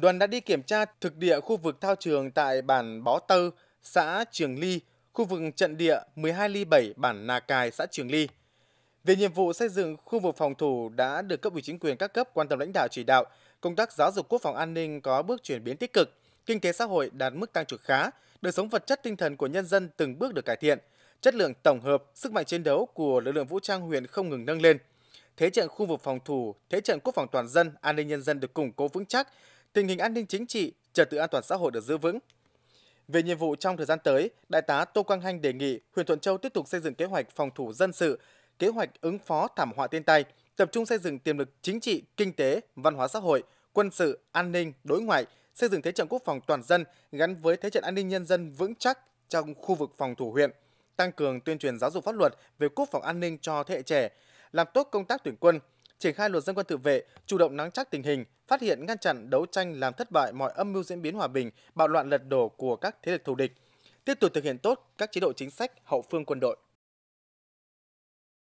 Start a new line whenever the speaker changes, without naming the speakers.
đoàn đã đi kiểm tra thực địa khu vực thao trường tại bản Bó Tơ, xã Trường Ly, khu vực trận địa 12 ly 7 bản Nà Cài, xã Trường Ly. Về nhiệm vụ xây dựng khu vực phòng thủ đã được cấp ủy chính quyền các cấp quan tâm lãnh đạo chỉ đạo, công tác giáo dục quốc phòng an ninh có bước chuyển biến tích cực, kinh tế xã hội đạt mức tăng trưởng khá, đời sống vật chất tinh thần của nhân dân từng bước được cải thiện, chất lượng tổng hợp, sức mạnh chiến đấu của lực lượng vũ trang huyện không ngừng nâng lên. Thế trận khu vực phòng thủ, thế trận quốc phòng toàn dân, an ninh nhân dân được củng cố vững chắc, tình hình an ninh chính trị, trật tự an toàn xã hội được giữ vững. Về nhiệm vụ trong thời gian tới, Đại tá Tô Quang Hanh đề nghị huyện Thuận Châu tiếp tục xây dựng kế hoạch phòng thủ dân sự, kế hoạch ứng phó thảm họa thiên tai, tập trung xây dựng tiềm lực chính trị, kinh tế, văn hóa xã hội, quân sự, an ninh, đối ngoại, xây dựng thế trận quốc phòng toàn dân gắn với thế trận an ninh nhân dân vững chắc trong khu vực phòng thủ huyện, tăng cường tuyên truyền giáo dục pháp luật về quốc phòng an ninh cho thế hệ trẻ, làm tốt công tác tuyển quân, triển khai luật dân quân tự vệ, chủ động nắm chắc tình hình, phát hiện ngăn chặn đấu tranh làm thất bại mọi âm mưu diễn biến hòa bình, bạo loạn lật đổ của các thế lực thù địch, tiếp tục thực hiện tốt các chế độ chính sách hậu phương quân đội.